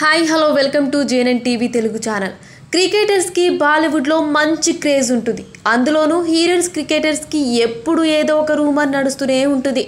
hi hello welcome to JNN TV Telugu channel క్రికెటర్స్కి బాలీవుడ్లో మంచి క్రేజ్ ఉంటుంది అందులోనూ హీరోయిన్స్ క్రికెటర్స్కి ఎప్పుడు ఏదో ఒక రూమర్ నడుస్తూనే ఉంటుంది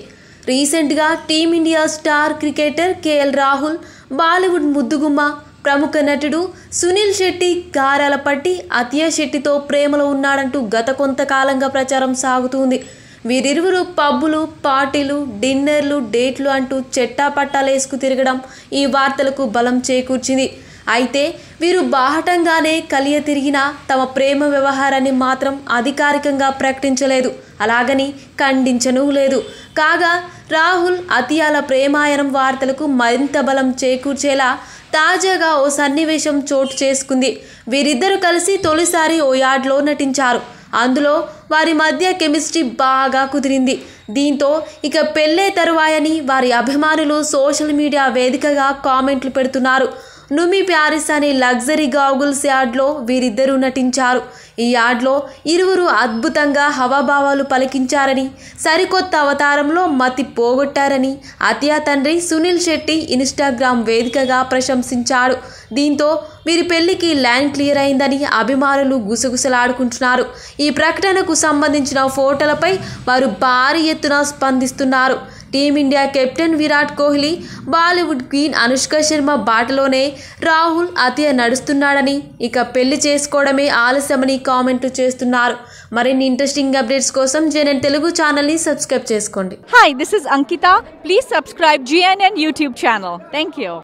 రీసెంట్గా Team India star cricketer KL Rahul Bollywood ముద్దుగుమ్మ ప్రముఖ నటుడు సునీల్ శెట్టి గారాల పట్టి అతియా శెట్టితో ప్రేమలో ఉన్నాడంటూ గత కొంతకాలంగా ప్రచారం సాగుతుంది వీరిరువురు పబ్బులు పార్టీలు డిన్నర్లు డేట్లు అంటూ చెట్టాపట్టాలేసుకు తిరగడం ఈ వార్తలకు బలం చేకూర్చింది అయితే వీరు బాహటంగానే కలియ తిరిగినా తమ ప్రేమ వ్యవహారాన్ని మాత్రం అధికారికంగా ప్రకటించలేదు అలాగని ఖండించను లేదు కాగా రాహుల్ అతియాల ప్రేమాయనం వార్తలకు మరింత బలం చేకూర్చేలా తాజాగా ఓ సన్నివేశం చోటు చేసుకుంది వీరిద్దరూ కలిసి తొలిసారి ఓ యార్డ్లో నటించారు అందులో వారి మధ్య కెమిస్ట్రీ బాగా కుదిరింది దీంతో ఇక పెళ్ళే తరువాయని వారి అభిమానులు సోషల్ మీడియా వేదికగా కామెంట్లు పెడుతున్నారు నుమి ప్యారిస్ అనే లగ్జరీ గాగుల్స్ యాడ్లో వీరిద్దరూ నటించారు ఈ యాడ్లో ఇరువురు అద్భుతంగా హవాభావాలు పలికించారని సరికొత్త అవతారంలో మతి పోగొట్టారని అతియా తండ్రి సునీల్ శెట్టి ఇన్స్టాగ్రామ్ వేదికగా ప్రశంసించాడు దీంతో వీరి పెళ్లికి ల్యాండ్ క్లియర్ అయిందని అభిమానులు గుసగుసలాడుకుంటున్నారు ఈ ప్రకటనకు సంబంధించిన ఫోటోలపై వారు భారీ ఎత్తున స్పందిస్తున్నారు team India captain Virat Kohli Bollywood queen Anushka Sharma బాటలోనే రాహుల్ అతియ నడుస్తున్నాడని ఇక పెళ్లి చేసుకోవడమే ఆలస్యమని కామెంట్లు చేస్తున్నారు మరిన్ని ఇంట్రెస్టింగ్ అప్డేట్స్ కోసం జేఎన్ఎన్ తెలుగు ఛానల్ని సబ్స్క్రైబ్ చేసుకోండి hi this is Ankita please subscribe GNN YouTube channel thank you